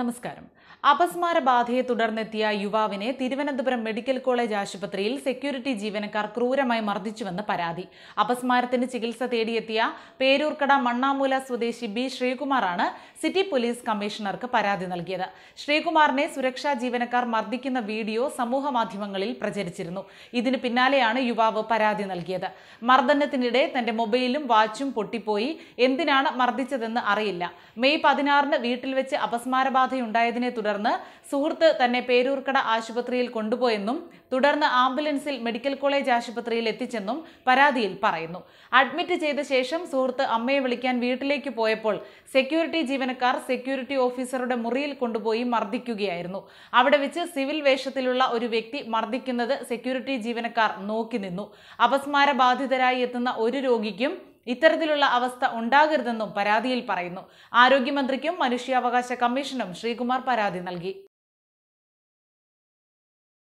നമസ്കാരം അപസ്മാര ബാധയെ തുടർന്നെത്തിയ യുവാവിനെ തിരുവനന്തപുരം മെഡിക്കൽ കോളേജ് ആശുപത്രിയിൽ സെക്യൂരിറ്റി ജീവനക്കാർ ക്രൂരമായി മർദ്ദിച്ചുവെന്ന് പരാതി അപസ്മാരത്തിന് ചികിത്സ തേടിയെത്തിയ പേരൂർക്കട മണ്ണാമൂല സ്വദേശി ബി ശ്രീകുമാറാണ് സിറ്റി പോലീസ് കമ്മീഷണർക്ക് പരാതി നൽകിയത് ശ്രീകുമാറിനെ സുരക്ഷാ ജീവനക്കാർ മർദ്ദിക്കുന്ന വീഡിയോ സമൂഹ മാധ്യമങ്ങളിൽ പ്രചരിച്ചിരുന്നു ഇതിന് പിന്നാലെയാണ് യുവാവ് പരാതി നൽകിയത് മർദ്ദനത്തിനിടെ തന്റെ മൊബൈലും വാച്ചും പൊട്ടിപ്പോയി എന്തിനാണ് മർദ്ദിച്ചതെന്ന് അറിയില്ല മെയ് പതിനാറിന് വീട്ടിൽ വെച്ച് അപസ്മാരബാധ ശ്വാസബാധയുണ്ടായതിനെ തുടർന്ന് സുഹൃത്ത് തന്നെ പേരൂർക്കട ആശുപത്രിയിൽ കൊണ്ടുപോയെന്നും തുടർന്ന് ആംബുലൻസിൽ മെഡിക്കൽ കോളേജ് ആശുപത്രിയിൽ എത്തിച്ചെന്നും പരാതിയിൽ പറയുന്നു അഡ്മിറ്റ് ചെയ്ത ശേഷം സുഹൃത്ത് അമ്മയെ വിളിക്കാൻ വീട്ടിലേക്ക് പോയപ്പോൾ സെക്യൂരിറ്റി ജീവനക്കാർ സെക്യൂരിറ്റി ഓഫീസറുടെ മുറിയിൽ കൊണ്ടുപോയി മർദ്ദിക്കുകയായിരുന്നു അവിടെ വെച്ച് സിവിൽ വേഷത്തിലുള്ള ഒരു വ്യക്തി മർദ്ദിക്കുന്നത് സെക്യൂരിറ്റി ജീവനക്കാർ നോക്കി നിന്നു അപസ്മാര ബാധിതരായി എത്തുന്ന ഒരു രോഗിക്കും ഇത്തരത്തിലുള്ള അവസ്ഥ ഉണ്ടാകരുതെന്നും പരാതിയിൽ പറയുന്നു ആരോഗ്യമന്ത്രിക്കും മനുഷ്യാവകാശ കമ്മീഷനും ശ്രീകുമാർ പരാതി നൽകി